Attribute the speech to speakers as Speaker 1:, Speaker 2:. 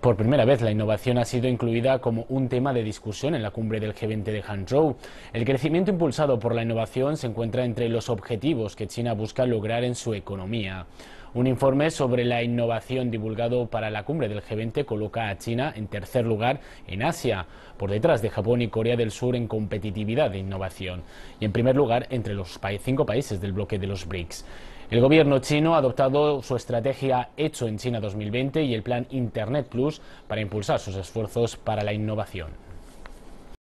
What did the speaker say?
Speaker 1: Por primera vez, la innovación ha sido incluida como un tema de discusión en la cumbre del G20 de Hangzhou. El crecimiento impulsado por la innovación se encuentra entre los objetivos que China busca lograr en su economía. Un informe sobre la innovación divulgado para la cumbre del G20 coloca a China en tercer lugar en Asia, por detrás de Japón y Corea del Sur en competitividad e innovación, y en primer lugar entre los cinco países del bloque de los BRICS. El gobierno chino ha adoptado su estrategia Hecho en China 2020 y el plan Internet Plus para impulsar sus esfuerzos para la innovación.